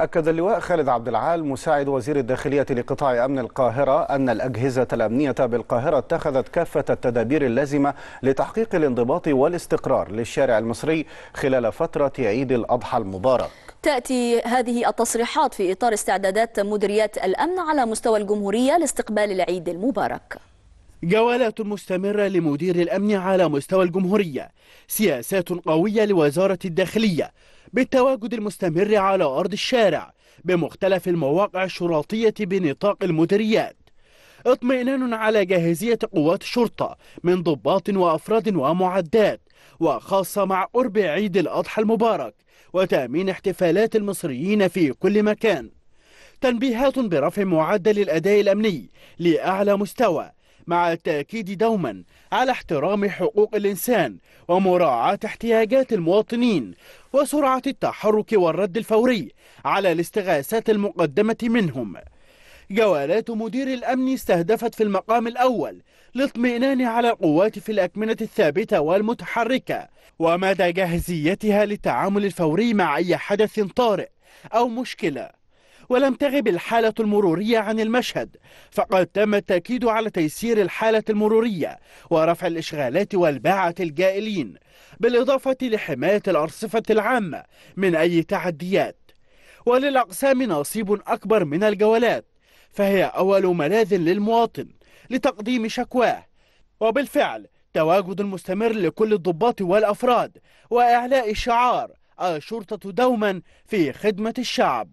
أكد اللواء خالد عبد العال مساعد وزير الداخلية لقطاع أمن القاهرة أن الأجهزة الأمنية بالقاهرة اتخذت كافة التدابير اللازمة لتحقيق الانضباط والاستقرار للشارع المصري خلال فترة عيد الأضحى المبارك تأتي هذه التصريحات في إطار استعدادات مديريات الأمن على مستوى الجمهورية لاستقبال العيد المبارك جولات مستمرة لمدير الأمن على مستوى الجمهورية سياسات قوية لوزارة الداخلية بالتواجد المستمر على أرض الشارع بمختلف المواقع الشرطية بنطاق المديريات اطمئنان على جاهزية قوات الشرطة من ضباط وأفراد ومعدات وخاصة مع قرب عيد الأضحى المبارك وتأمين احتفالات المصريين في كل مكان تنبيهات برفع معدل الأداء الأمني لأعلى مستوى مع التأكيد دوما على احترام حقوق الإنسان ومراعاة احتياجات المواطنين وسرعة التحرك والرد الفوري على الاستغاثات المقدمة منهم جوالات مدير الأمن استهدفت في المقام الأول لاطمئنان على القوات في الأكمنة الثابتة والمتحركة ومدى جاهزيتها للتعامل الفوري مع أي حدث طارئ أو مشكلة ولم تغب الحالة المرورية عن المشهد فقد تم التأكيد على تيسير الحالة المرورية ورفع الإشغالات والباعة الجائلين بالإضافة لحماية الأرصفة العامة من أي تعديات وللأقسام نصيب أكبر من الجولات فهي أول ملاذ للمواطن لتقديم شكواه وبالفعل تواجد المستمر لكل الضباط والأفراد وإعلاء شعار الشرطة دوما في خدمة الشعب